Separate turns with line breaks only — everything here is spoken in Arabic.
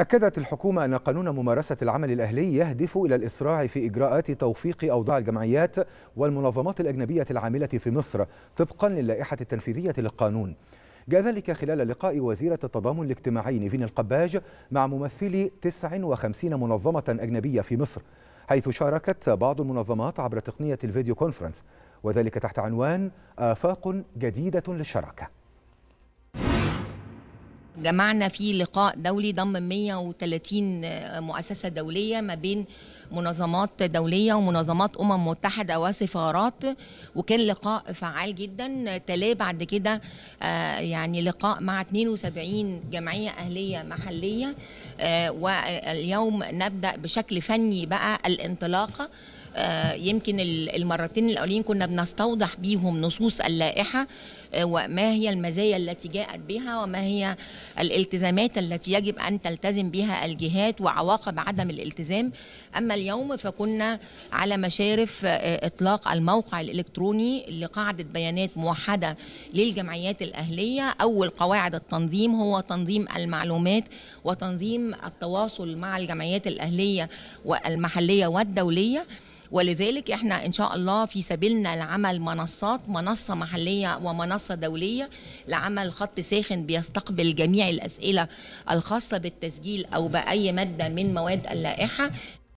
أكدت الحكومة أن قانون ممارسة العمل الأهلي يهدف إلى الإسراع في إجراءات توفيق أوضاع الجمعيات والمنظمات الأجنبية العاملة في مصر طبقا للائحة التنفيذية للقانون جاء ذلك خلال لقاء وزيرة التضامن الاجتماعي نيفين القباج مع ممثلي 59 منظمة أجنبية في مصر حيث شاركت بعض المنظمات عبر تقنية الفيديو كونفرنس وذلك تحت عنوان آفاق جديدة للشراكة
جمعنا فيه لقاء دولي ضم 130 آه، مؤسسه دوليه ما بين منظمات دوليه ومنظمات امم متحده وسفارات وكان لقاء فعال جدا تلاه بعد كده آه، يعني لقاء مع 72 جمعيه اهليه محليه آه، واليوم نبدا بشكل فني بقى الانطلاقه آه، يمكن المرتين الاولين كنا بنستوضح بيهم نصوص اللائحه وما هي المزايا التي جاءت بها وما هي الالتزامات التي يجب ان تلتزم بها الجهات وعواقب عدم الالتزام اما اليوم فكنا على مشارف آه، إطلاق الموقع الإلكتروني لقاعدة بيانات موحدة للجمعيات الأهلية أول قواعد التنظيم هو تنظيم المعلومات وتنظيم التواصل مع الجمعيات الأهلية والمحلية والدولية ولذلك احنا ان شاء الله في سبيلنا لعمل منصات منصه محليه ومنصه دوليه لعمل خط ساخن بيستقبل جميع الاسئله الخاصه بالتسجيل او باي ماده من مواد اللائحه